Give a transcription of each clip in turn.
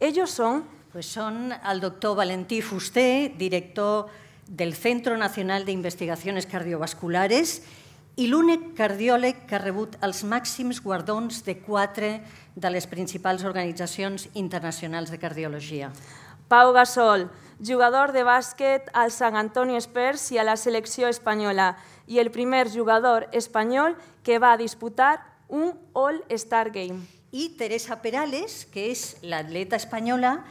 Ellos son... Pues son al doctor Valentí Fusté, director del Centro Nacional de Investigaciones Cardiovasculares i l'únic cardiòleg que ha rebut els màxims guardons de quatre de les principals organitzacions internacionals de cardiologia. Pau Gasol, jugador de bàsquet al San Antonio Spurs i a la selecció espanyola i el primer jugador espanyol que va disputar un All-Star Game. y Teresa Perales, que es la atleta española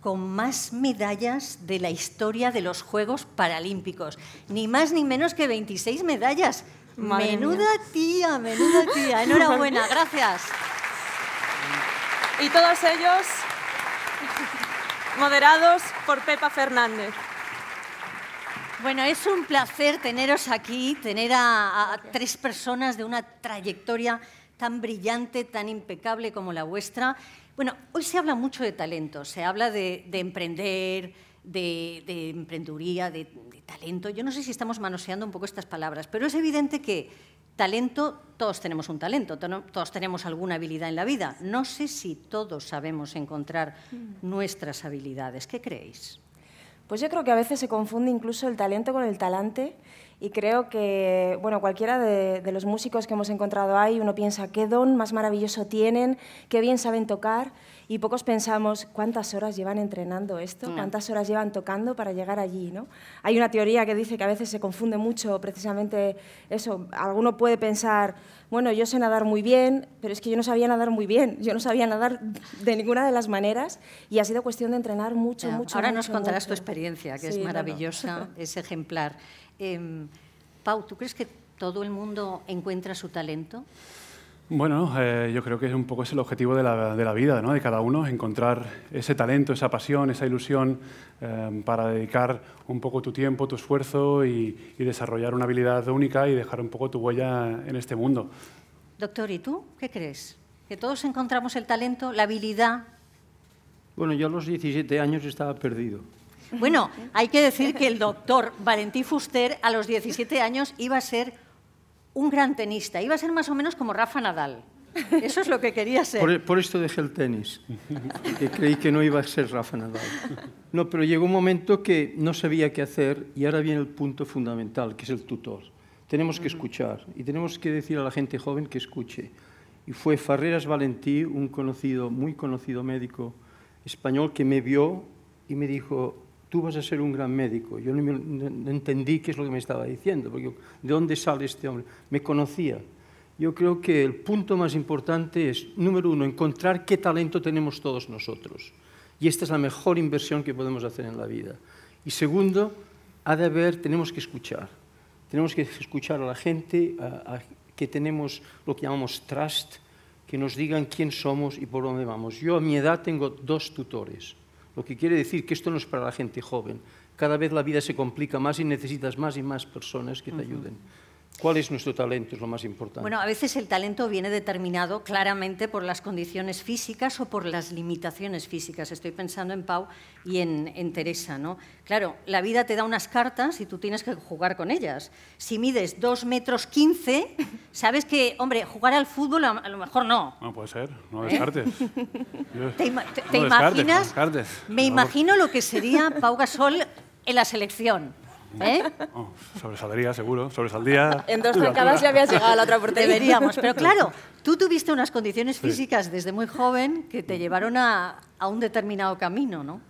con más medallas de la historia de los Juegos Paralímpicos. Ni más ni menos que 26 medallas. menuda tía, menuda tía. Enhorabuena, gracias. Y todos ellos moderados por Pepa Fernández. Bueno, es un placer teneros aquí, tener a tres personas de una trayectoria tan brillante, tan impecable como la vuestra. Bueno, hoy se habla mucho de talento, se habla de, emprender, de, emprenduría, de, de talento. Yo no sé si estamos manoseando un poco estas palabras, pero es evidente que Talento, todos tenemos un talento, todos tenemos alguna habilidad en la vida. No sé si todos sabemos encontrar mm. nuestras habilidades. ¿Qué creéis? Pues yo creo que a veces se confunde incluso el talento con el talante y creo que, bueno, cualquiera de, de los músicos que hemos encontrado ahí, uno piensa qué don más maravilloso tienen, qué bien saben tocar y pocos pensamos cuántas horas llevan entrenando esto, mm. cuántas horas llevan tocando para llegar allí. ¿no? Hay una teoría que dice que a veces se confunde mucho precisamente eso. Alguno puede pensar, bueno, yo sé nadar muy bien, pero es que yo no sabía nadar muy bien, yo no sabía nadar de ninguna de las maneras y ha sido cuestión de entrenar mucho, mucho. Ahora nos contarás tu experiencia, que es maravillosa, es ejemplar. Em, Pau, ¿tú crees que todo el mundo encuentra su talento? Bueno, eh, yo creo que es un poco es el objetivo de la, vida, ¿no? de cada uno, encontrar ese talento, esa pasión, esa ilusión eh, para dedicar un poco tu tiempo, tu esfuerzo y, y, desarrollar una habilidad única y dejar un poco tu huella en este mundo. Doctor, ¿y tú qué crees? ¿Que todos encontramos el talento, la habilidad? Bueno, yo a los 17 años estaba perdido. Bueno, hay que decir que el doctor Valentín Fuster a los 17 años iba a ser un gran tenista. Iba a ser más o menos como Rafa Nadal. Eso es lo que quería ser. Por, esto dejé el tenis, que creí que no iba a ser Rafa Nadal. No, pero llegó un momento que no sabía qué hacer y ahora viene el punto fundamental, que es el tutor. Tenemos que escuchar y tenemos que decir a la gente joven que escuche. Y fue Farreras Valentí, un conocido, muy conocido médico español, que me vio y me dijo, tú vas a ser un gran médico. Yo no, entendí qué es lo que me estaba diciendo, porque ¿de dónde sale este hombre? Me conocía. Yo creo que el punto más importante es, número uno, encontrar qué talento tenemos todos nosotros. Y esta es la mejor inversión que podemos hacer en la vida. Y segundo, ha de haber, tenemos que escuchar. Tenemos que escuchar a la gente, que tenemos lo que llamamos trust, que nos digan quién somos y por dónde vamos. Yo a mi edad tengo dos tutores. Lo que quiere decir que esto no es para la gente joven. Cada vez la vida se complica más y necesitas más y más personas que te ayuden. ¿Cuál es nuestro talento? Es lo más importante. Bueno, a veces el talento viene determinado claramente por las condiciones físicas o por las limitaciones físicas. Estoy pensando en Pau y en, Teresa. ¿no? Claro, la vida te da unas cartas y tú tienes que jugar con ellas. Si mides 2 metros 15, sabes que, hombre, jugar al fútbol a, lo mejor no. No puede ser, no ¿Eh? descartes. ¿Te, imaginas? me imagino lo que sería Pau Gasol en la selección. ¿Eh? Oh, sobresaldría, seguro, sobresaldría. En dos décadas ya habías llegado a la otra portería. pero claro, tú tuviste unas condiciones físicas desde muy joven que te llevaron a, un determinado camino, ¿no?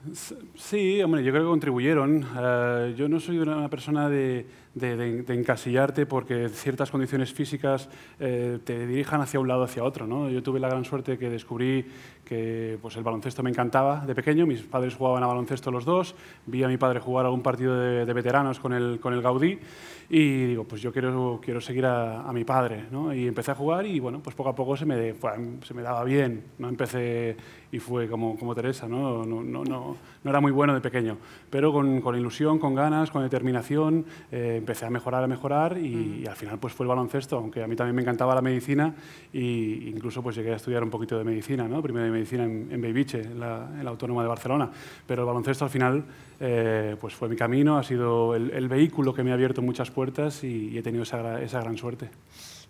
Sí, hombre, yo creo que contribuyeron. Eh, yo no soy una persona de, encasillarte porque ciertas condiciones físicas eh, te dirijan hacia un lado hacia otro, ¿no? Yo tuve la gran suerte que descubrí que pues, el baloncesto me encantaba de pequeño, mis padres jugaban a baloncesto los dos, vi a mi padre jugar algún partido de, veteranos con el Gaudí y digo, pues yo quiero, quiero seguir a, a mi padre, ¿no? Y empecé a jugar y, bueno, pues poco a poco se me, se me daba bien, ¿no? Empecé y fue como, como Teresa, ¿no? No, no, no, no era muy bueno de pequeño, pero con, con ilusión, con ganas, con determinación, eh, empecé a mejorar, a mejorar y, al final pues fue el baloncesto, aunque a mí también me encantaba la medicina e incluso pues llegué a estudiar un poquito de medicina, ¿no? Primero de medicina en, en Beibiche, en la, Autónoma de Barcelona, pero el baloncesto al final eh, pues fue mi camino, ha sido el, el vehículo que me ha abierto muchas puertas y, he tenido esa, esa gran suerte.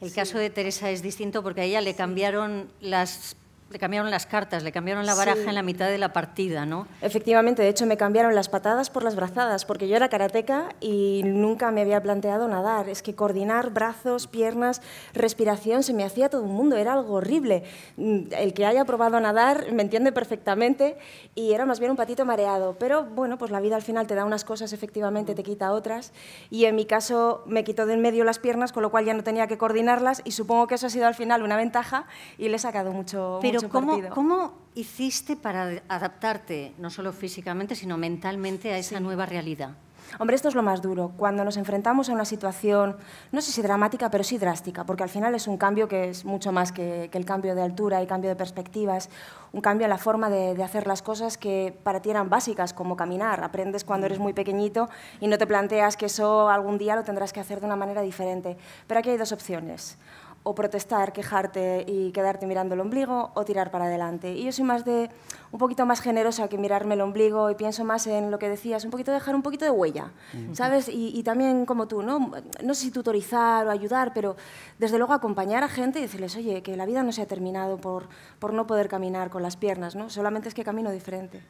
El caso de Teresa es distinto porque a ella le cambiaron las le cambiaron las cartas, le cambiaron la baraja en la mitad de la partida, ¿no? Efectivamente, de hecho me cambiaron las patadas por las brazadas, porque yo era karateca y nunca me había planteado nadar. Es que coordinar brazos, piernas, respiración, se me hacía todo un mundo, era algo horrible. Mm, el que haya probado nadar me entiende perfectamente y era más bien un patito mareado. Pero bueno, pues la vida al final te da unas cosas, efectivamente te quita otras. Y en mi caso me quitó de en medio las piernas, con lo cual ya no tenía que coordinarlas y supongo que eso ha sido al final una ventaja y le he sacado mucho. ¿cómo, hiciste para adaptarte, no solo físicamente, sino mentalmente, a esa nueva realidad? Hombre, esto es lo más duro. Cuando nos enfrentamos a una situación, no sé si dramática, pero sí drástica, porque al final es un cambio que es mucho más que, el cambio de altura y cambio de perspectivas, un cambio en la forma de, de, hacer las cosas que para ti eran básicas, como caminar. Aprendes cuando eres mm. muy pequeñito y no te planteas que eso algún día lo tendrás que hacer de una manera diferente. Pero aquí hay dos opciones o protestar, quejarte y quedarte mirando el ombligo o tirar para adelante. Y yo soy más de un poquito más generosa que mirarme el ombligo y pienso más en lo que decías, un poquito dejar un poquito de huella, ¿sabes? Y, también como tú, ¿no? No sé si tutorizar o ayudar, pero desde luego acompañar a gente y decirles, oye, que la vida no se ha terminado por, por no poder caminar con las piernas, ¿no? Solamente es que camino diferente.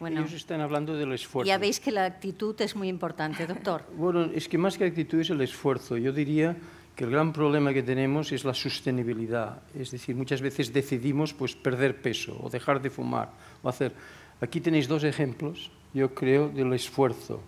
Bueno, Ellos están hablando del esfuerzo. Ya veis que la actitud es muy importante, doctor. bueno, es que más que actitud es el esfuerzo. Yo diría que el gran problema que tenemos es la sostenibilidad. Es decir, muchas veces decidimos pues, perder peso o dejar de fumar o hacer... Aquí tenéis dos ejemplos, yo creo, del esfuerzo.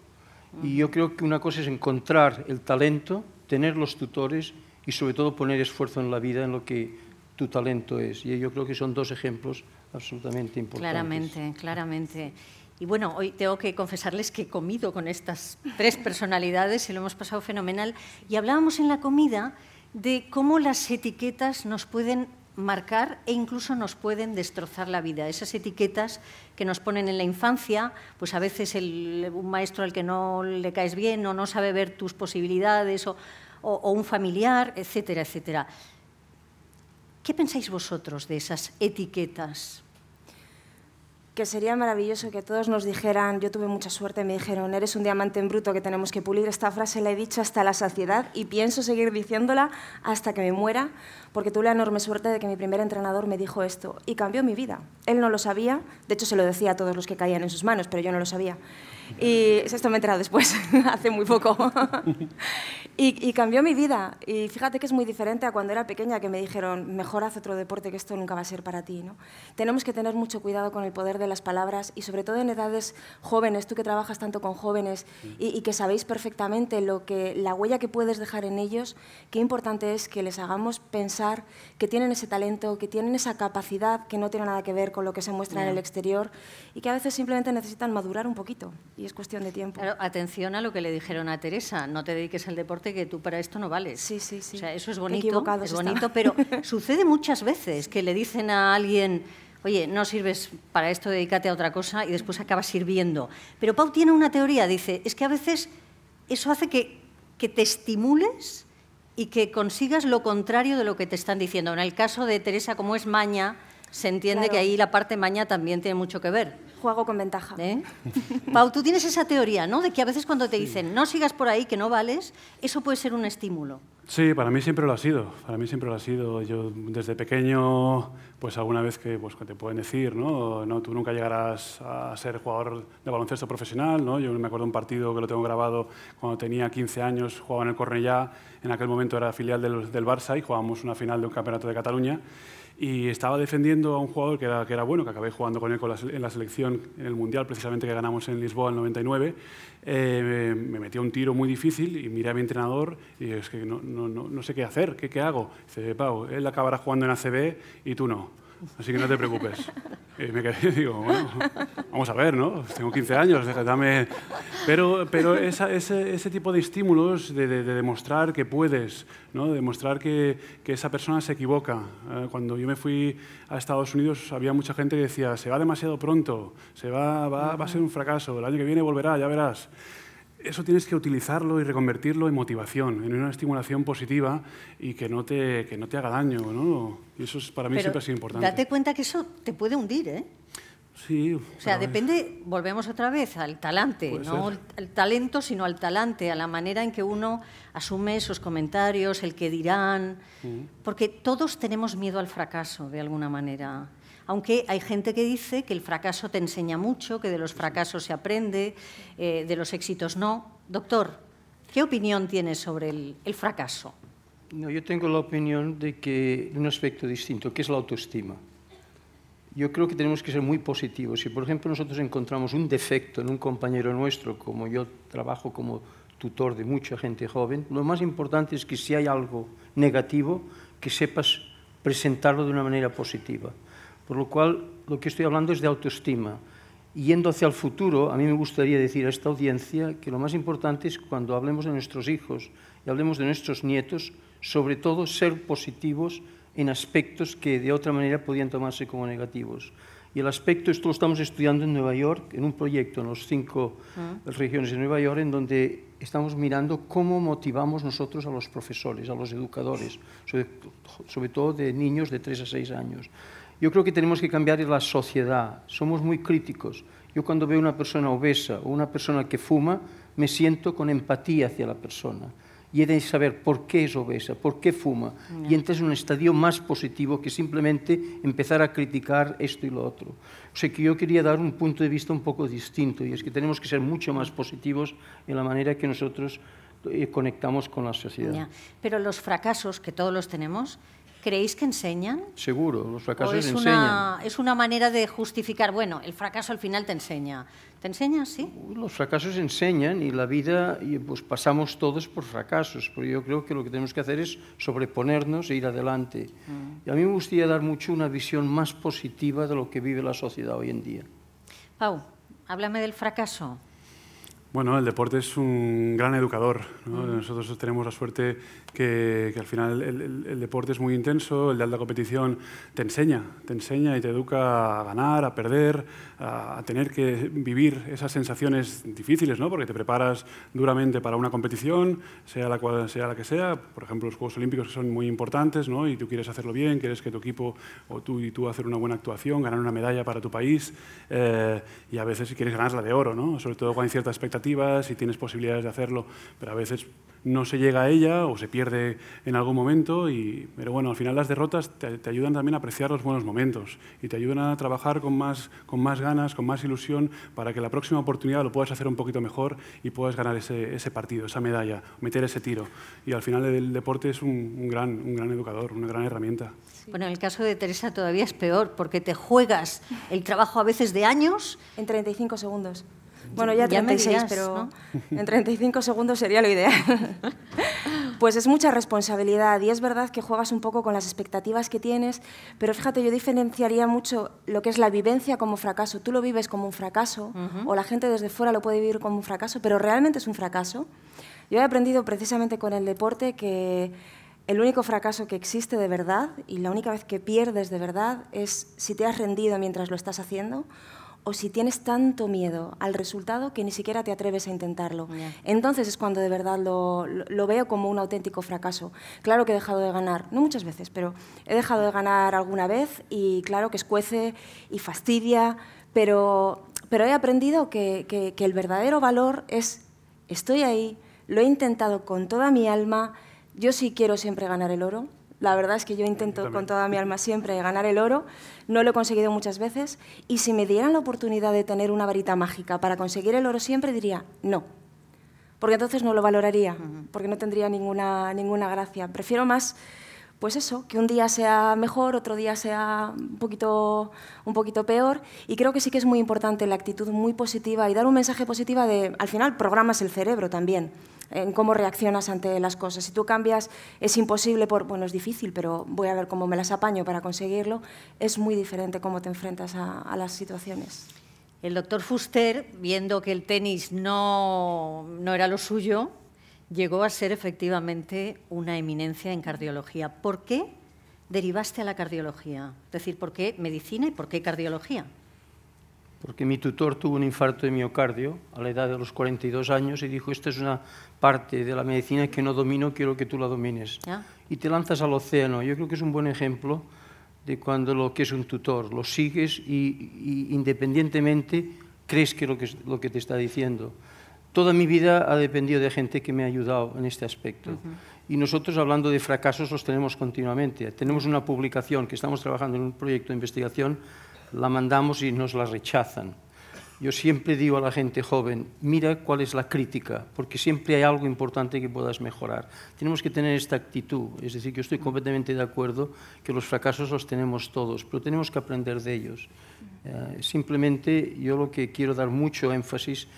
Y yo creo que una cosa es encontrar el talento, tener los tutores y sobre todo poner esfuerzo en la vida en lo que tu talento es. Y yo creo que son dos ejemplos absolutamente importantes. Claramente, claramente. Y bueno, hoy tengo que confesarles que he comido con estas tres personalidades y lo hemos pasado fenomenal. Y hablábamos en la comida de cómo las etiquetas nos pueden marcar e incluso nos pueden destrozar la vida. Esas etiquetas que nos ponen en la infancia, pues a veces un maestro al que no le caes bien o no sabe ver tus posibilidades o un familiar, etcétera, etcétera. ¿Qué pensáis vosotros de esas etiquetas? que sería maravilloso que todos nos dijeran, yo tuve mucha suerte, me dijeron, eres un diamante en bruto que tenemos que pulir. Esta frase la he dicho hasta la saciedad y pienso seguir diciéndola hasta que me muera, porque tuve la enorme suerte de que mi primer entrenador me dijo esto y cambió mi vida. Él no lo sabía, de hecho se lo decía a todos los que caían en sus manos, pero yo no lo sabía. Y esto me he enterado después, hace muy poco. Y, cambió mi vida. Y fíjate que es muy diferente a cuando era pequeña, que me dijeron, mejor haz otro deporte, que esto nunca va a ser para ti. ¿no? Tenemos que tener mucho cuidado con el poder de las palabras y sobre todo en edades jóvenes, tú que trabajas tanto con jóvenes y, que sabéis perfectamente lo que, la huella que puedes dejar en ellos, qué importante es que les hagamos pensar que tienen ese talento, que tienen esa capacidad que no tiene nada que ver con lo que se muestra en el exterior y que a veces simplemente necesitan madurar un poquito y es cuestión de tiempo. atención a lo que le dijeron a Teresa, no te dediques al deporte que tú para esto no vales. Sí, sí, sí. O sea, eso es bonito, es bonito, pero sucede muchas veces que le dicen a alguien, oye, no sirves para esto, dedícate a otra cosa y después acaba sirviendo. Pero Pau tiene una teoría, dice, es que a veces eso hace que, que te estimules y que consigas lo contrario de lo que te están diciendo. En el caso de Teresa, como es maña, se entiende que ahí la parte maña también tiene mucho que ver. Juego con ventaja. ¿Eh? Pau, tú tienes esa teoría, ¿no? De que a veces cuando te dicen no sigas por ahí, que no vales, eso puede ser un estímulo. Sí, para mí siempre lo ha sido. Para mí siempre lo ha sido. Yo desde pequeño, pues alguna vez que, pues te pueden decir, ¿no? ¿no? Tú nunca llegarás a ser jugador de baloncesto profesional, ¿no? Yo me acuerdo un partido que lo tengo grabado cuando tenía 15 años, jugaba en el Cornellá, en aquel momento era filial del, del Barça y jugábamos una final de un campeonato de Cataluña y estaba defendiendo a un jugador que era, que era bueno, que acabé jugando con él en la selección en el Mundial, precisamente que ganamos en Lisboa en el 99. Eh, me metió un tiro muy difícil y miré a mi entrenador y es que no, sé qué hacer, ¿qué, qué hago? Dice, Pau, él acabará jugando en ACB y tú no así que no te preocupes. Y eh, me quedé, digo, bueno, vamos a ver, ¿no? Tengo 15 años, eh, déjame. Pero, pero ese, ese, tipo de estímulos de, demostrar que puedes, ¿no? De demostrar que, que, esa persona se equivoca. Eh, cuando yo me fui a Estados Unidos había mucha gente que decía, se va demasiado pronto, se va, va a ser un fracaso, el año que viene volverá, ya verás eso tienes que utilizarlo y reconvertirlo en motivación, en una estimulación positiva y que no te, que no te haga daño. Y eso es, para mí siempre ha sido importante. Date cuenta que eso te puede hundir, ¿eh? Sí, o sea, depende, volvemos otra vez al talante, no al talento, sino al talante, a la manera en que uno asume esos comentarios, el que dirán, mm. porque todos tenemos miedo al fracaso de alguna manera aunque hay gente que dice que el fracaso te enseña mucho, que de los fracasos se aprende, eh, de los éxitos no. Doctor, ¿qué opinión tiene sobre el, fracaso? yo tengo la opinión de que un aspecto distinto, que es la autoestima. Yo creo que tenemos que ser muy positivos. Si, por ejemplo, nosotros encontramos un defecto en un compañero nuestro, como yo trabajo como tutor de mucha gente joven, lo más importante es que si hay algo negativo, que sepas presentarlo de una manera positiva. Por lo cual, lo que estoy hablando es de autoestima. Yendo hacia el futuro, a mí me gustaría decir a esta audiencia que lo más importante es cuando hablemos de nuestros hijos y hablemos de nuestros nietos, sobre todo ser positivos en aspectos que de otra manera podían tomarse como negativos. Y el aspecto, esto lo estamos estudiando en Nueva York, en un proyecto en las cinco mm. regiones de Nueva York, en donde estamos mirando cómo motivamos nosotros a los profesores, a los educadores, sobre, todo de niños de tres a seis años. Yo creo que tenemos que cambiar la sociedad. Somos muy críticos. Yo cuando veo una persona obesa o una persona que fuma, me siento con empatía hacia la persona. Y he de saber por qué es obesa, por qué fuma. Y entonces en un estadio más positivo que simplemente empezar a criticar esto y lo otro. O sea que yo quería dar un punto de vista un poco distinto y es que tenemos que ser mucho más positivos en la manera que nosotros eh, conectamos con la sociedad. Pero los fracasos, que todos los tenemos, ¿Creéis que enseñan? Seguro, los fracasos enseñan. es una manera de justificar, bueno, el fracaso al final te enseña. ¿Te enseña, sí? Los fracasos enseñan y la vida, pues pasamos todos por fracasos, pero yo creo que lo que tenemos que hacer es sobreponernos e ir adelante. Mm. Y a mí me gustaría dar mucho una visión más positiva de lo que vive la sociedad hoy en día. Pau, háblame del fracaso. Bueno, el deporte es un gran educador. Mm. Nosotros tenemos la suerte que, al final el, deporte es muy intenso, el de alta competición te enseña, te enseña y te educa a ganar, a perder, a, tener que vivir esas sensaciones difíciles, ¿no? porque te preparas duramente para una competición, sea la, sea la que sea. Por ejemplo, los Juegos Olímpicos son muy importantes ¿no? y tú quieres hacerlo bien, quieres que tu equipo o tú y tú hagas una buena actuación, ganar una medalla para tu país eh, y a veces quieres ganarla de oro, sobre todo cuando hay cierta expectativa si y tienes posibilidades de hacerlo, pero a veces no se llega a ella o se pierde en algún momento. Y, pero bueno, al final las derrotas te, ayudan también a apreciar los buenos momentos y te ayudan a trabajar con más, ganas, con más ilusión, para que la próxima oportunidad lo puedas hacer un poquito mejor y puedas ganar ese, partido, esa medalla, meter ese tiro. Y al final el deporte es un, gran, educador, una gran herramienta. Bueno, en el caso de Teresa todavía es peor, porque te juegas el trabajo a veces de años. En 35 segundos. Bueno, ya 36, pero en 35 segundos sería lo ideal. pues es mucha responsabilidad y es verdad que juegas un poco con las expectativas que tienes, pero fíjate, yo diferenciaría mucho lo que es la vivencia como fracaso. Tú lo vives como un fracaso o la gente desde fuera lo puede vivir como un fracaso, pero realmente es un fracaso. Yo he aprendido precisamente con el deporte que el único fracaso que existe de verdad y la única vez que pierdes de verdad es si te has rendido mientras lo estás haciendo o si tienes tanto miedo al resultado que ni siquiera te atreves a intentarlo. Entonces es cuando de verdad lo, veo como un auténtico fracaso. Claro que he dejado de ganar, no muchas veces, pero he dejado de ganar alguna vez y claro que escuece y fastidia, pero, pero he aprendido que el verdadero valor es estoy ahí, lo he intentado con toda mi alma, yo sí quiero siempre ganar el oro la verdad es que yo intento con toda mi alma siempre ganar el oro, no lo he conseguido muchas veces y si me dieran la oportunidad de tener una varita mágica para conseguir el oro siempre diría no, porque entonces no lo valoraría, porque no tendría ninguna, ninguna gracia. Prefiero más, pues eso, que un día sea mejor, otro día sea un poquito, un poquito peor y creo que sí que es muy importante la actitud muy positiva y dar un mensaje positivo de, al final, programas el cerebro también en cómo reaccionas ante las cosas. Si tú cambias, es imposible por, bueno, es difícil, pero voy a ver cómo me las apaño para conseguirlo, es muy diferente cómo te enfrentas a, las situaciones. El doctor Fuster, viendo que el tenis no, no era lo suyo, llegó a ser efectivamente una eminencia en cardiología. ¿Por qué derivaste a la cardiología? Es decir, ¿por qué medicina y por qué cardiología? porque mi tutor tuvo un infarto de miocardio a la edad de los 42 años y dijo, esta es una parte de la medicina que no domino, quiero que tú la domines. Y te lanzas al océano. Yo creo que es un buen ejemplo de cuando lo que es un tutor, lo sigues y, independientemente crees que lo, que lo que te está diciendo. Toda mi vida ha dependido de gente que me ha ayudado en este aspecto. Y nosotros, hablando de fracasos, los tenemos continuamente. Tenemos una publicación que estamos trabajando en un proyecto de investigación la mandamos y nos la rechazan. Yo siempre digo a la gente joven, mira cuál es la crítica, porque siempre hay algo importante que puedas mejorar. Tenemos que tener esta actitud, es decir, que estoy completamente de acuerdo que los fracasos los tenemos todos, pero tenemos que aprender de ellos. Eh, simplemente yo lo que quiero dar mucho énfasis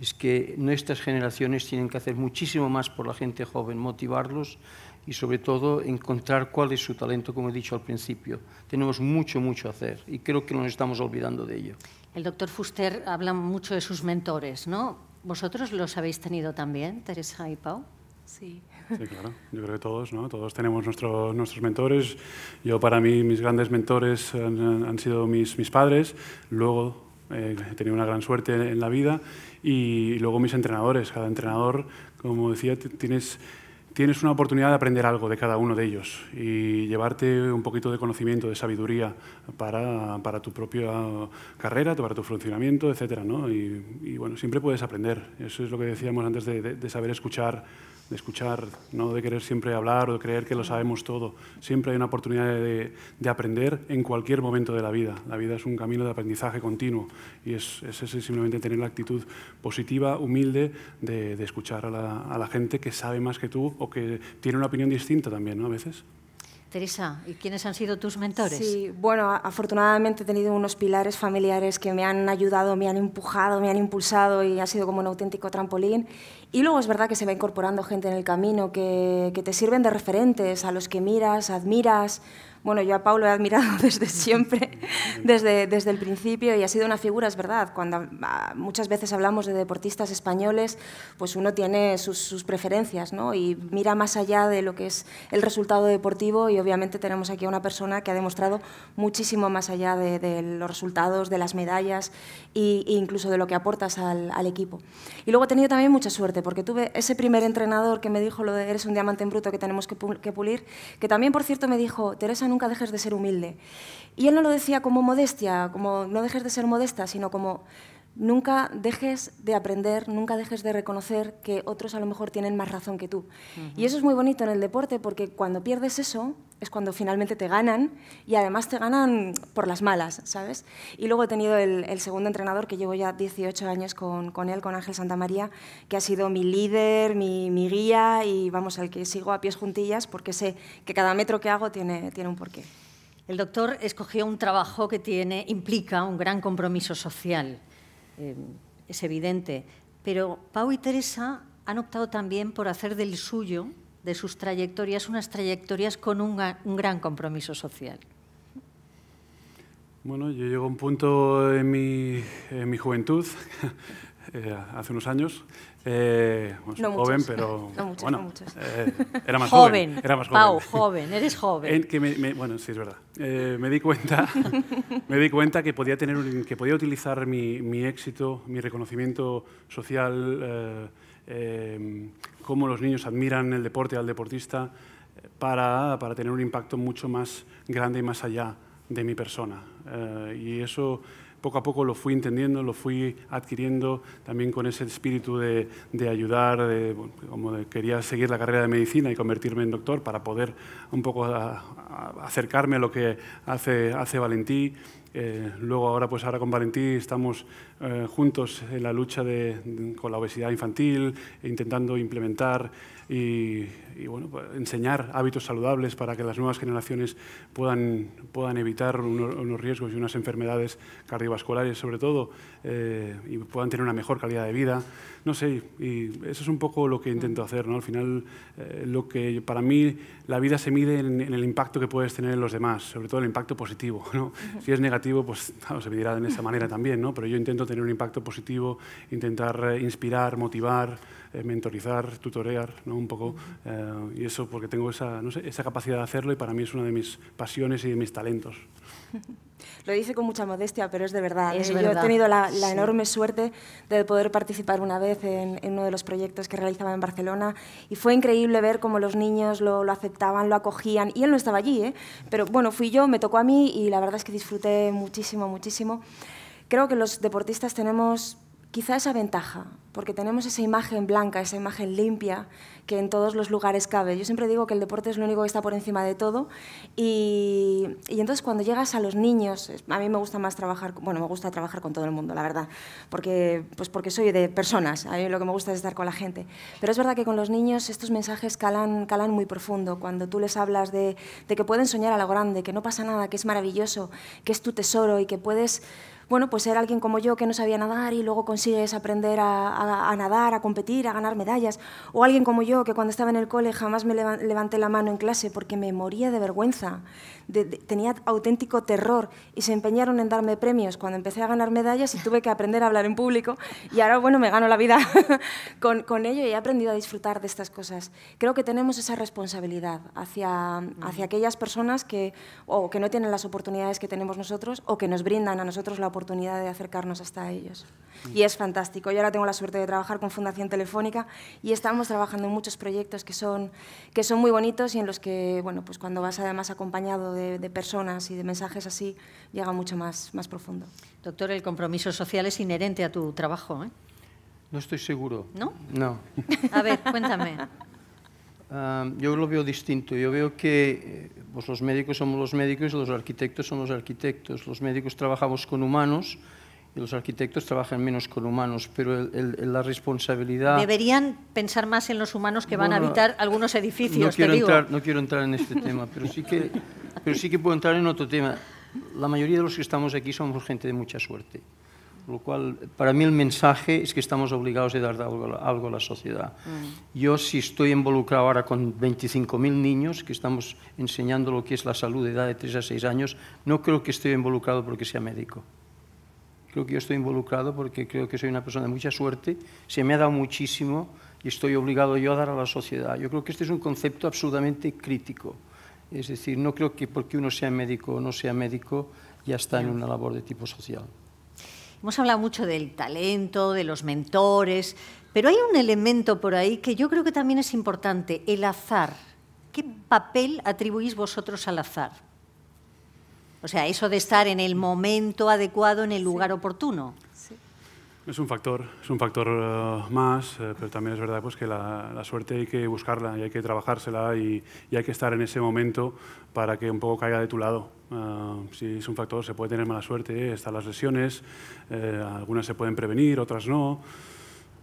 es que nuestras generaciones tienen que hacer muchísimo más por la gente joven, motivarlos y sobre todo encontrar cuál es su talento, como he dicho al principio. Tenemos mucho, mucho a hacer y creo que nos estamos olvidando de ello. El doctor Fuster habla mucho de sus mentores, ¿no? ¿Vosotros los habéis tenido también, Teresa y Pau? Sí. Sí, claro. Yo creo que todos, ¿no? Todos tenemos nuestros nuestros mentores. Yo, para mí, mis grandes mentores han, sido mis, mis padres. Luego, eh, he tenido una gran suerte en la vida. Y luego mis entrenadores. Cada entrenador, como decía, tienes tienes una oportunidad de aprender algo de cada uno de ellos y llevarte un poquito de conocimiento, de sabiduría para, tu propia carrera, para tu funcionamiento, etc. ¿no? Y, bueno, siempre puedes aprender. Eso es lo que decíamos antes de saber escuchar de escuchar, no de querer siempre hablar o de creer que lo sabemos todo. Siempre hay una oportunidad de, aprender en cualquier momento de la vida. La vida es un camino de aprendizaje continuo y es, es simplemente tener la actitud positiva, humilde, de, escuchar a la, a la, gente que sabe más que tú o que tiene una opinión distinta también, ¿no? A veces. Teresa, ¿y quiénes han sido tus mentores? Sí, bueno, afortunadamente he tenido unos pilares familiares que me han ayudado, me han empujado, me han impulsado y ha sido como un auténtico trampolín. Y luego es verdad que se va incorporando gente en el camino que, que te sirven de referentes, a los que miras, admiras, bueno, yo a Paulo he admirado desde siempre, desde, desde el principio, y ha sido una figura, es verdad, cuando ah, muchas veces hablamos de deportistas españoles, pues uno tiene sus, preferencias, ¿no? Y mira más allá de lo que es el resultado deportivo, y obviamente tenemos aquí a una persona que ha demostrado muchísimo más allá de, los resultados, de las medallas e, incluso de lo que aportas al, equipo. Y luego he tenido también mucha suerte, porque tuve ese primer entrenador que me dijo lo de eres un diamante en bruto que tenemos que pulir, que también, por cierto, me dijo, Teresa, nunca dejes de ser humilde. Y él no lo decía como modestia, como no dejes de ser modesta, sino como nunca dejes de aprender, nunca dejes de reconocer que otros a lo mejor tienen más razón que tú. Y eso es muy bonito en el deporte porque cuando pierdes eso es cuando finalmente te ganan y además te ganan por las malas, ¿sabes? Y luego he tenido el, segundo entrenador que llevo ya 18 años con, él, con Ángel Santa María, que ha sido mi líder, mi, mi, guía y vamos, al que sigo a pies juntillas porque sé que cada metro que hago tiene, tiene un porqué. El doctor escogió un trabajo que tiene, implica un gran compromiso social. Em, es evidente. Pero Pau y Teresa han optado también por hacer del suyo, de sus trayectorias, unas trayectorias con un, gran compromiso social. Bueno, yo llego a un punto en en mi juventud Eh, hace unos años. Eh, joven, pero. No bueno, eh, era más joven, Era más joven. eres joven. me, bueno, sí, es verdad. me, di cuenta, me di cuenta que podía, tener, que podía utilizar mi, mi, éxito, mi reconocimiento social, em, cómo los niños admiran el deporte al deportista, para, para tener un impacto mucho más grande y más allá de mi persona. y eso poco a poco lo fui entendiendo, lo fui adquiriendo también con ese espíritu de, ayudar, de, como quería seguir la carrera de medicina y convertirme en doctor para poder un poco acercarme a lo que hace, hace Valentí. Eh, luego ahora, pues ahora con Valentí estamos eh, juntos en la lucha con la obesidad infantil, intentando implementar y, bueno, pues, enseñar hábitos saludables para que las nuevas generaciones puedan, puedan evitar unos, riesgos y unas enfermedades cardiovasculares sobre todo eh, y puedan tener una mejor calidad de vida. No sé, y eso es un poco lo que intento hacer. ¿no? Al final, eh, lo que para mí la vida se mide en, el impacto que puedes tener en los demás, sobre todo el impacto positivo. ¿no? Si es negativo, pues se medirá de esa manera también, ¿no? pero yo intento tener un impacto positivo, intentar eh, inspirar, motivar, mentorizar, tutorear. Un poco, eh, y eso porque tengo esa, capacidad de hacerlo y para mí es una de mis pasiones y de mis talentos. Lo dice con mucha modestia, pero es de verdad. ¿eh? Yo he tenido la, enorme suerte de poder participar una vez en, uno de los proyectos que realizaba en Barcelona y fue increíble ver cómo los niños lo, aceptaban, lo acogían. Y él no estaba allí, ¿eh? pero bueno, fui yo, me tocó a mí y la verdad es que disfruté muchísimo, muchísimo. Creo que los deportistas tenemos Quizá esa ventaja, porque tenemos esa imagen blanca, esa imagen limpia que en todos los lugares cabe. Yo siempre digo que el deporte es lo único que está por encima de todo y, entonces cuando llegas a los niños, a mí me gusta más trabajar, bueno, me gusta trabajar con todo el mundo, la verdad, porque, pues porque soy de personas, a mí lo que me gusta es estar con la gente. Pero es verdad que con los niños estos mensajes calan, calan muy profundo, cuando tú les hablas de, de que pueden soñar a lo grande, que no pasa nada, que es maravilloso, que es tu tesoro y que puedes bueno, pues ser alguien como yo que no sabía nadar y luego consigues aprender a, nadar, a competir, a ganar medallas. O alguien como yo que cuando estaba en el cole jamás me levanté la mano en clase porque me moría de vergüenza. tenía auténtico terror y se empeñaron en darme premios cuando empecé a ganar medallas y tuve que aprender a hablar en público. Y ahora, bueno, me gano la vida con, ello y he aprendido a disfrutar de estas cosas. Creo que tenemos esa responsabilidad hacia, hacia mm. aquellas personas que o que no tienen las oportunidades que tenemos nosotros o que nos brindan a nosotros la oportunidad de acercarnos hasta ellos. Mm. Y es fantástico. Yo ahora tengo la suerte de trabajar con Fundación Telefónica y estamos trabajando en muchos proyectos que son, que son muy bonitos y en los que, bueno, pues cuando vas además acompañado de, personas y de mensajes así, llega mucho más, más profundo. Doctor, el compromiso social es inherente a tu trabajo, ¿eh? No estoy seguro. ¿No? No. A ver, cuéntame yo lo veo distinto. Yo veo que eh, pues los médicos somos los médicos, y los arquitectos son los arquitectos. Los médicos trabajamos con humanos y los arquitectos trabajan menos con humanos, pero la responsabilidad... Deberían pensar más en los humanos que van a habitar algunos edificios, no quiero, Entrar, no quiero entrar en este tema, pero sí, que, pero sí que puedo entrar en otro tema. La mayoría de los que estamos aquí somos gente de mucha suerte. Lo cual, para mí el mensaje es que estamos obligados a dar algo, a la sociedad. Mm. Yo si estoy involucrado ahora con 25.000 niños que estamos enseñando lo que es la salud de edad de 3 a 6 años, no creo que estoy involucrado porque sea médico. Creo que yo estoy involucrado porque creo que soy una persona de mucha suerte, se me ha dado muchísimo y estoy obligado yo a dar a la sociedad. Yo creo que este es un concepto absolutamente crítico. Es decir, no creo que porque uno sea médico o no sea médico ya está en una labor de tipo social. Hemos hablado mucho del talento, de los mentores, pero hay un elemento por ahí que yo creo que también es importante, el azar. ¿Qué papel atribuís vosotros al azar? O sea, eso de estar en el momento adecuado, en el lugar oportuno. Es un factor, es un factor eh, más, eh, pero también es verdad pues, que la, suerte hay que buscarla y hay que trabajársela y, y, hay que estar en ese momento para que un poco caiga de tu lado. Eh, si es un factor, se puede tener mala suerte, están las lesiones, algunas se pueden prevenir, otras no,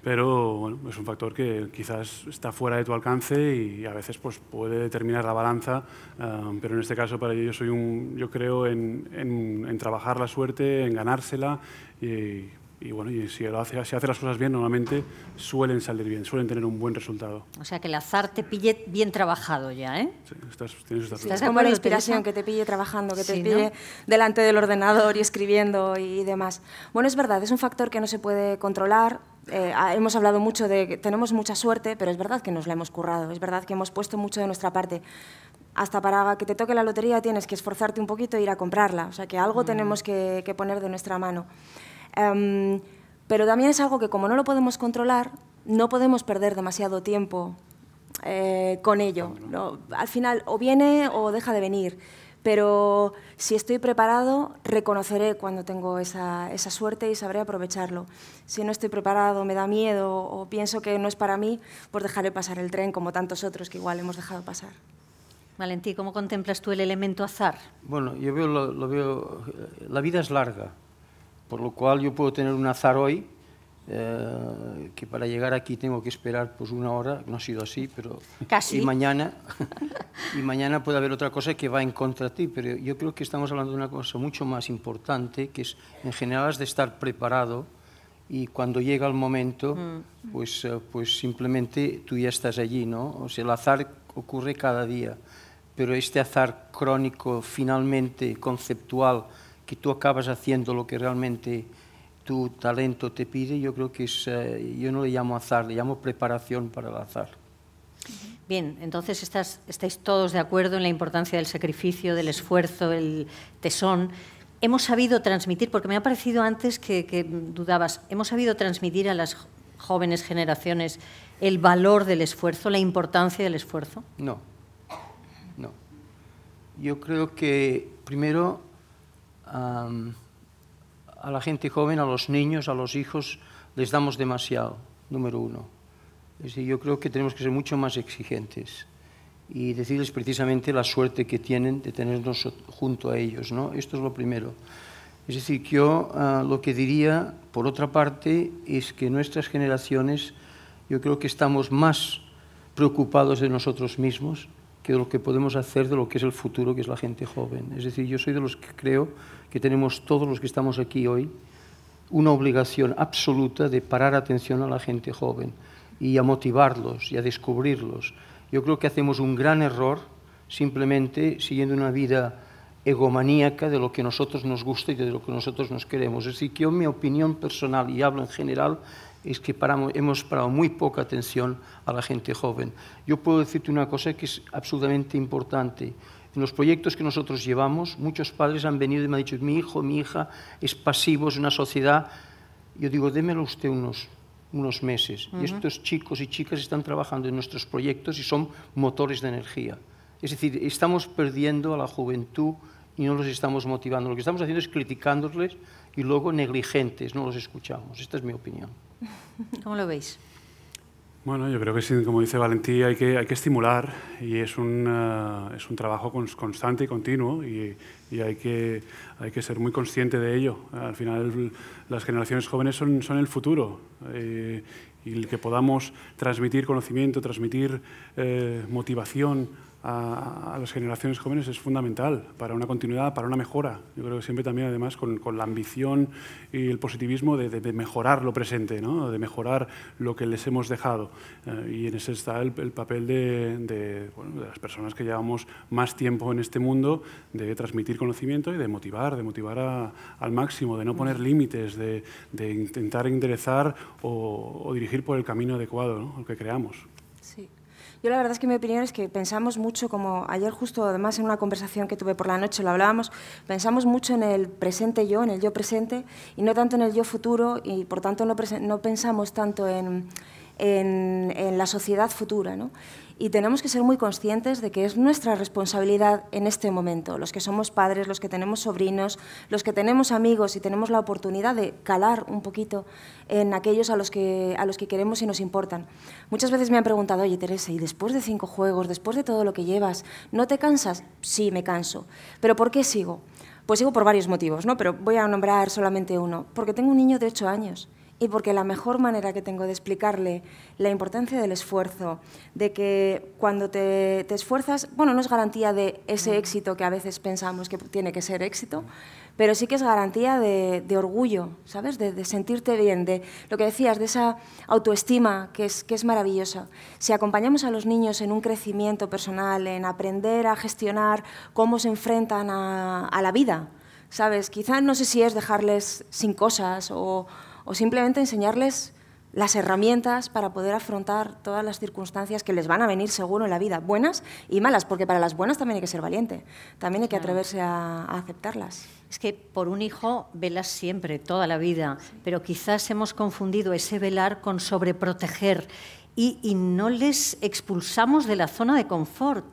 pero es un factor que quizás está fuera de tu alcance y a veces pues, puede determinar la balanza, pero en este caso para ello yo, soy un, yo creo en, en, en trabajar la suerte, en ganársela y y bueno, y si lo hace, si hace las cosas bien, normalmente suelen salir bien, suelen tener un buen resultado. O sea, que el azar te pille bien trabajado ya, ¿eh? Sí, estás, tienes esta Es como la inspiración, que te pille trabajando, que te pille delante del ordenador y escribiendo y demás. Bueno, es verdad, es un factor que no se puede controlar, eh, ah, hemos hablado mucho de que tenemos mucha suerte, pero es verdad que nos la hemos currado, es verdad que hemos puesto mucho de nuestra parte. Hasta para que te toque la lotería tienes que esforzarte un poquito e ir a comprarla, o sea que algo mm. tenemos que, que, poner de nuestra mano. Em, pero también es algo que como no lo podemos controlar, no podemos perder demasiado tiempo eh, con ello. Al final o viene o deja de venir. Pero si estoy preparado, reconoceré cuando tengo esa, esa suerte y sabré aprovecharlo. Si no estoy preparado, me da miedo o pienso que no es para mí, pues dejaré pasar el tren como tantos otros que igual hemos dejado pasar. Valentí, ¿cómo contemplas tú el elemento azar? Bueno, yo lo veo, la vida es larga por lo cual yo puedo tener un azar hoy, eh, que para llegar aquí tengo que esperar pues una hora, no ha sido así, pero... Casi. Y mañana, y mañana puede haber otra cosa que va en contra de ti, pero yo creo que estamos hablando de una cosa mucho más importante, que es, en general, de estar preparado y cuando llega el momento, mm. pues, eh, pues simplemente tú ya estás allí, ¿no? O sea, el azar ocurre cada día, pero este azar crónico, finalmente, conceptual, que tú acabas haciendo lo que realmente tu talento te pide, yo creo que es, eh, yo no le llamo azar, le llamo preparación para el azar. Bien, entonces estáis todos de acuerdo en la importancia del sacrificio, del esfuerzo, el tesón. Hemos sabido transmitir, porque me ha parecido antes que, que dudabas, hemos sabido transmitir a las jóvenes generaciones el valor del esfuerzo, la importancia del esfuerzo? No, no. Yo creo que primero a, la gente joven, a los niños, a los hijos, les damos demasiado, número uno. Es decir, yo creo que tenemos que ser mucho más exigentes y decirles precisamente la suerte que tienen de tenernos junto a ellos. ¿no? Esto es lo primero. Es decir, yo ah, lo que diría, por otra parte, es que nuestras generaciones, yo creo que estamos más preocupados de nosotros mismos de lo que podemos hacer de lo que es el futuro, que es la gente joven. Es decir, yo soy de los que creo que tenemos todos los que estamos aquí hoy una obligación absoluta de parar atención a la gente joven y a motivarlos y a descubrirlos. Yo creo que hacemos un gran error simplemente siguiendo una vida egomaníaca de lo que nosotros nos gusta y de lo que nosotros nos queremos. Es decir, que yo mi opinión personal, y hablo en general, es que hemos parado muy poca atención a la gente joven. Yo puedo decirte una cosa que es absolutamente importante. En los proyectos que nosotros llevamos, muchos padres han venido y me han dicho, mi hijo, mi hija es pasivo, es una sociedad. Yo digo, démelo usted unos, unos meses. Y estos chicos y chicas están trabajando en nuestros proyectos y son motores de energía. Es decir, estamos perdiendo a la juventud y no los estamos motivando. Lo que estamos haciendo es criticándoles y luego negligentes, no los escuchamos. Esta es mi opinión. ¿Cómo lo veis? Bueno, yo creo que como dice Valentí, hay que, hay que estimular y es un, eh, es un trabajo constante y continuo y, y, hay, que, hay que ser muy consciente de ello. Al final, las generaciones jóvenes son, son el futuro eh, y el que podamos transmitir conocimiento, transmitir eh, motivación a, las generaciones jóvenes es fundamental para una continuidad, para una mejora. Yo creo que siempre también, además, con, la ambición y el positivismo de, mejorar lo presente, ¿no? de mejorar lo que les hemos dejado. Eh, y en ese está el, papel de, las personas que llevamos más tiempo en este mundo, de transmitir conocimiento y de motivar, de motivar al máximo, de no poner límites, de, intentar enderezar o, dirigir por el camino adecuado, ¿no? que creamos. Yo la verdad es que mi opinión es que pensamos mucho, como ayer justo además en una conversación que tuve por la noche lo hablábamos, pensamos mucho en el presente yo, en el yo presente, y no tanto en el yo futuro, y por tanto no, pensamos tanto en, en la sociedad futura. ¿no? y tenemos que ser muy conscientes de que es nuestra responsabilidad en este momento, los que somos padres, los que tenemos sobrinos, los que tenemos amigos y tenemos la oportunidad de calar un poquito en aquellos a los que, a los que queremos y nos importan. Muchas veces me han preguntado, oye Teresa, ¿y después de cinco juegos, después de todo lo que llevas, no te cansas? Sí, me canso. ¿Pero por qué sigo? Pues sigo por varios motivos, ¿no? pero voy a nombrar solamente uno. Porque tengo un niño de ocho años y porque la mejor manera que tengo de explicarle la importancia del esfuerzo, de que cuando te, esfuerzas, bueno, no es garantía de ese mm. éxito que a veces pensamos que tiene que ser éxito, pero sí que es garantía de, orgullo, ¿sabes? De, sentirte bien, de lo que decías, de esa autoestima que es, es maravillosa. Si acompañamos a los niños en un crecimiento personal, en aprender a gestionar cómo se enfrentan a, a la vida, ¿sabes? Quizás no sé si es dejarles sin cosas o o simplemente enseñarles las herramientas para poder afrontar todas las circunstancias que les van a venir seguro en la vida, buenas y malas, porque para las buenas también hay que ser valiente, también hay que atreverse a, aceptarlas. Es que por un hijo velas siempre, toda la vida, pero quizás hemos confundido ese velar con sobreproteger y, no les expulsamos de la zona de confort.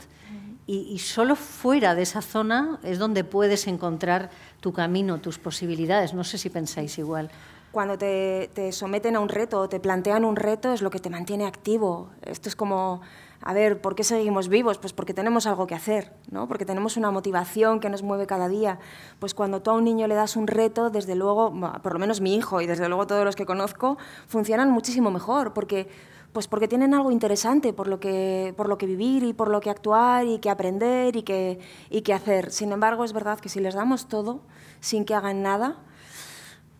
y, solo fuera de esa zona es donde puedes encontrar tu camino, tus posibilidades. No sé si pensáis igual cuando te, someten a un reto, o te plantean un reto, es lo que te mantiene activo. Esto es como, a ver, ¿por qué seguimos vivos? Pues porque tenemos algo que hacer, ¿no? Porque tenemos una motivación que nos mueve cada día. Pues cuando tú a un niño le das un reto, desde luego, por lo menos mi hijo y desde luego todos los que conozco, funcionan muchísimo mejor, porque pues porque tienen algo interesante por lo que, por lo que vivir y por lo que actuar y que aprender y que, y que hacer. Sin embargo, es verdad que si les damos todo sin que hagan nada,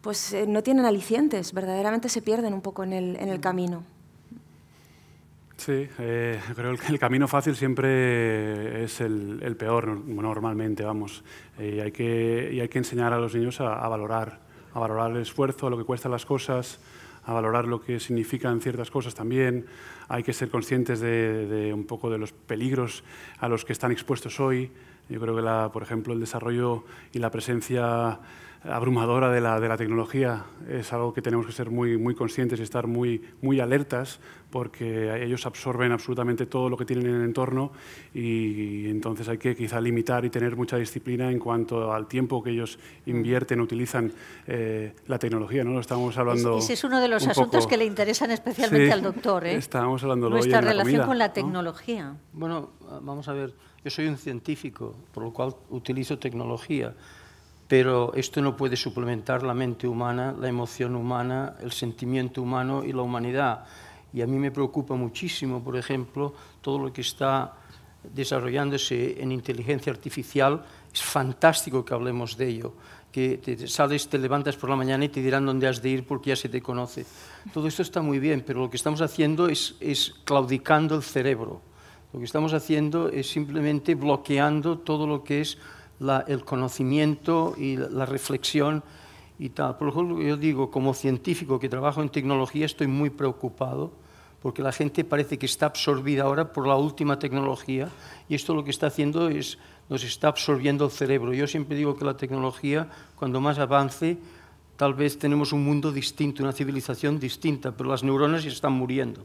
pues eh, no tienen alicientes, verdaderamente se pierden un poco en el, mm. camino. Sí, eh, creo que el camino fácil siempre es el, peor, normalmente, vamos. Eh, y, hay que, hay que enseñar a los niños a, valorar, a valorar el esfuerzo, a lo que cuestan las cosas, a valorar lo que significan ciertas cosas también. Hay que ser conscientes de, un poco de los peligros a los que están expuestos hoy. Yo creo que, la, por ejemplo, el desarrollo y la presencia abrumadora de la, de la, tecnología es algo que tenemos que ser muy, muy conscientes y estar muy, muy alertas porque ellos absorben absolutamente todo lo que tienen en el entorno y entonces hay que quizá limitar y tener mucha disciplina en cuanto al tiempo que ellos mm. invierten, utilizan eh, la tecnología. ¿no? Estamos hablando ese, es uno de los asuntos que le interesan especialmente al doctor. ¿eh? hablando Nuestra relación con la tecnología. Bueno, vamos a ver, yo soy un científico, por lo cual utilizo tecnología pero esto no puede suplementar la mente humana, la emoción humana, el sentimiento humano y la humanidad. Y a mí me preocupa muchísimo, por ejemplo, todo lo que está desarrollándose en inteligencia artificial. Es fantástico que hablemos de ello, que te te levantas por la mañana y te dirán dónde has de ir porque ya se te conoce. Todo esto está muy bien, pero lo que estamos haciendo es claudicando el cerebro. Lo que estamos haciendo es simplemente bloqueando todo lo que es el conocimiento y la, reflexión y tal. Por lo yo digo, como científico que trabajo en tecnología, estoy muy preocupado porque la gente parece que está absorbida ahora por la última tecnología y esto lo que está haciendo es nos está absorbiendo el cerebro. Yo siempre digo que la tecnología, cuando más avance, tal vez tenemos un mundo distinto, una civilización distinta, pero las neuronas ya están muriendo.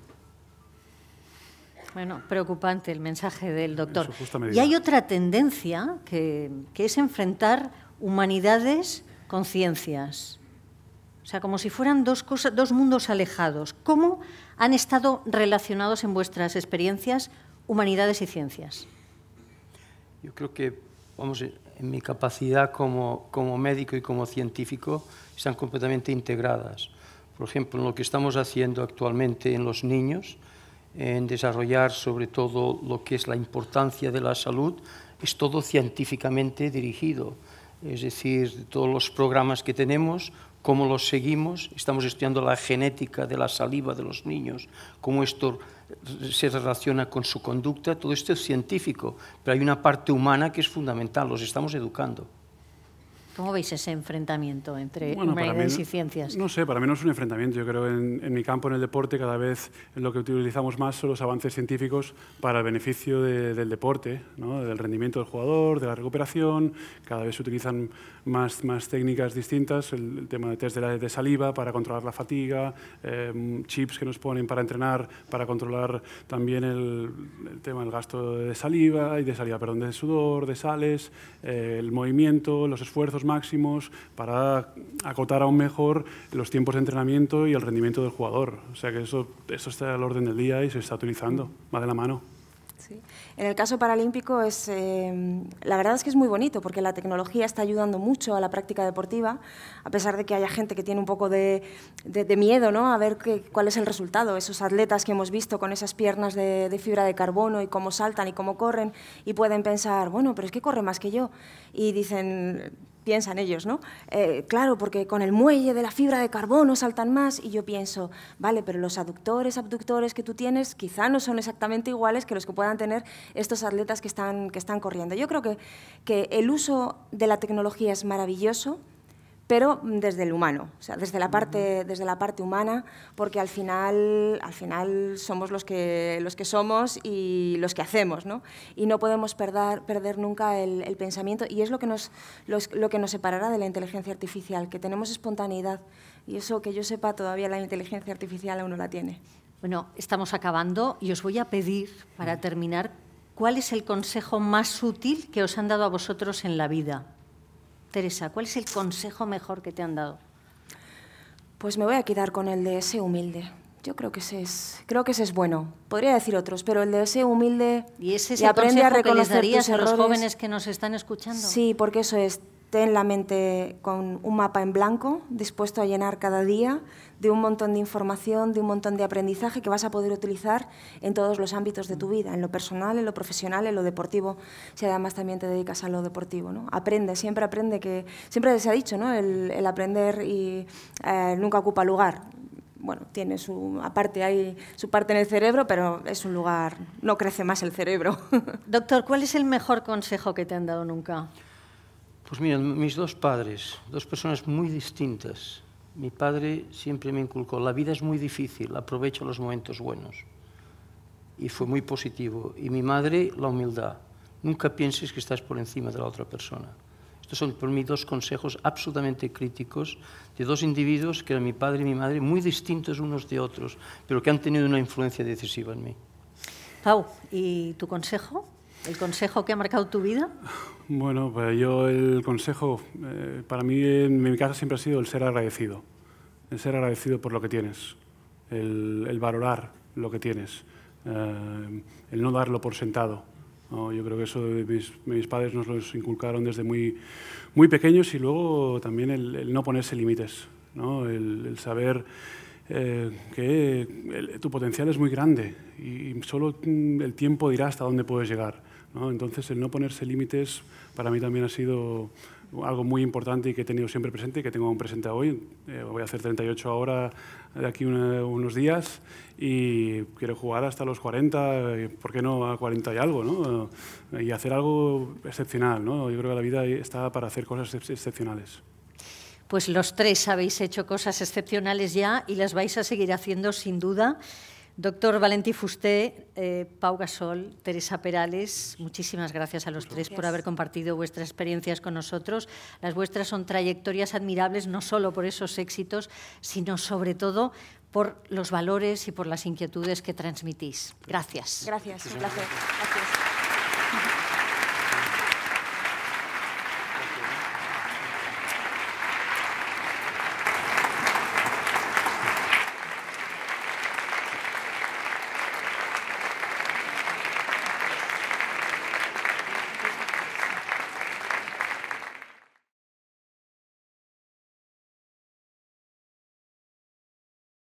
Bueno, preocupante el mensaje del doctor. Y hay otra tendencia que, es enfrentar humanidades con ciencias. O sea, como si fueran dos, cosas, dos mundos alejados. ¿Cómo han estado relacionados en vuestras experiencias humanidades y ciencias? Yo creo que, vamos, en mi capacidad como médico y como científico, están completamente integradas. Por ejemplo, en lo que estamos haciendo actualmente en los niños, en desarrollar sobre todo lo que es la importancia de la salud, es todo científicamente dirigido. Es decir, todos los programas que tenemos, cómo los seguimos, estamos estudiando la genética de la saliva de los niños, cómo esto se relaciona con su conducta, todo esto es científico, pero hay una parte humana que es fundamental, los estamos educando. ¿Cómo veis ese enfrentamiento entre y ciencias? No sé, para mí no es un enfrentamiento. Yo creo que en, mi campo, en el deporte, cada vez lo que utilizamos más son los avances científicos para el beneficio del deporte, del rendimiento del jugador, de la recuperación. Cada vez se utilizan más, más técnicas distintas, el, tema de test de, la, saliva para controlar la fatiga, eh, chips que nos ponen para entrenar, para controlar también el, tema del gasto de saliva, y de saliva, perdón, de sudor, de sales, eh, el movimiento, los esfuerzos máximos, para acotar aún mejor los tiempos de entrenamiento y el rendimiento del jugador. O sea que eso, eso está al orden del día y se está utilizando, va de la mano. En el caso paralímpico, es, eh, la verdad es que es muy bonito porque la tecnología está ayudando mucho a la práctica deportiva, a pesar de que haya gente que tiene un poco de, miedo ¿no? a ver cuál es el resultado. Esos atletas que hemos visto con esas piernas de, fibra de carbono y cómo saltan y cómo corren y pueden pensar, bueno, pero es que corre más que yo. Y dicen, piensan ellos, ¿no? Eh, claro, porque con el muelle de la fibra de carbono saltan más y yo pienso, vale, pero los aductores, abductores que tú tienes quizá no son exactamente iguales que los que puedan tener estos atletas que están, que están corriendo. Yo creo que, que el uso de la tecnología es maravilloso, pero desde el humano, o sea, desde la parte, desde la parte humana, porque al final, al final somos los que, los que somos y los que hacemos, ¿no? Y no podemos perder, perder nunca el, pensamiento y es lo que, nos, lo que nos separará de la inteligencia artificial, que tenemos espontaneidad y eso que yo sepa todavía la inteligencia artificial aún no la tiene. Bueno, estamos acabando y os voy a pedir, para terminar, ¿cuál es el consejo más útil que os han dado a vosotros en la vida? Teresa, ¿cuál es el consejo mejor que te han dado? Pues me voy a quedar con el de ese humilde. Yo creo que ese es, creo que ese es bueno. Podría decir otros, pero el de ese humilde y, ese es aprende a reconocer a los jóvenes que nos están escuchando. Sí, porque eso es Ten la mente con un mapa en blanco, dispuesto a llenar cada día de un montón de información, de un montón de aprendizaje que vas a poder utilizar en todos los ámbitos de tu vida, en lo personal, en lo profesional, en lo deportivo, si además también te dedicas a lo deportivo. ¿no? Aprende, siempre aprende que, siempre se ha dicho, ¿no? el, aprender y, eh, nunca ocupa lugar bueno, tiene su aparte hay su parte en el cerebro, pero es un lugar no crece más el cerebro. Doctor, ¿cuál es el mejor consejo que te han dado nunca? Pues mira, mis dos padres, dos personas muy distintas. Mi padre siempre me inculcó, la vida es muy difícil, aprovecho los momentos buenos. Y fue muy positivo. Y mi madre, la humildad. Nunca pienses que estás por encima de la otra persona. Estos son por mí dos consejos absolutamente críticos de dos individuos que eran mi padre y mi madre, muy distintos unos de otros, pero que han tenido una influencia decisiva en mí. Pau, ¿y tu consejo? ¿El consejo que ha marcado tu vida? Bueno, pues yo el consejo, eh, para mí en mi casa siempre ha sido el ser agradecido, el ser agradecido por lo que tienes, el, valorar lo que tienes, eh, el no darlo por sentado. Yo creo que eso mis, padres nos lo inculcaron desde muy, muy pequeños y luego también el, no ponerse límites, ¿no? el, saber eh, que tu potencial es muy grande y solo el tiempo dirá hasta dónde puedes llegar. Entonces, el no ponerse límites para mí también ha sido algo muy importante y que he tenido siempre presente y que tengo presente hoy. Eh, voy a hacer 38 ahora, de aquí unos días, y quiero jugar hasta los 40, eh, ¿por qué no a 40 y algo? ¿no? Eh, y hacer algo excepcional. ¿no? Yo creo que la vida está para hacer cosas excepcionales. Pues los tres habéis hecho cosas excepcionales ya y las vais a seguir haciendo sin duda. Doctor Valentí Fusté, eh, Pau Gasol, Teresa Perales, muchísimas gracias a los tres por haber compartido vuestras experiencias con nosotros. Las vuestras son trayectorias admirables, no solo por esos éxitos, sino sobre todo por los valores y por las inquietudes que transmitís. Gracias. Gracias, un placer. Gracias.